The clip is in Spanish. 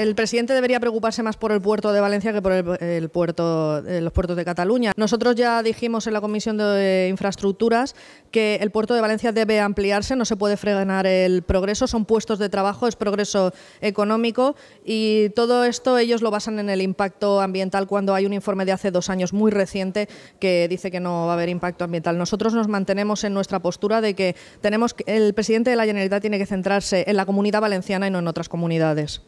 El presidente debería preocuparse más por el puerto de Valencia que por el, eh, los puertos de Cataluña. Nosotros ya dijimos en la Comisión de Infraestructuras que el puerto de Valencia debe ampliarse, no se puede frenar el progreso, son puestos de trabajo, es progreso económico y todo esto ellos lo basan en el impacto ambiental cuando hay un informe de hace dos años muy reciente que dice que no va a haber impacto ambiental. Nosotros nos mantenemos en nuestra postura de que tenemos el presidente de la Generalitat tiene que centrarse en la comunidad valenciana y no en otras comunidades.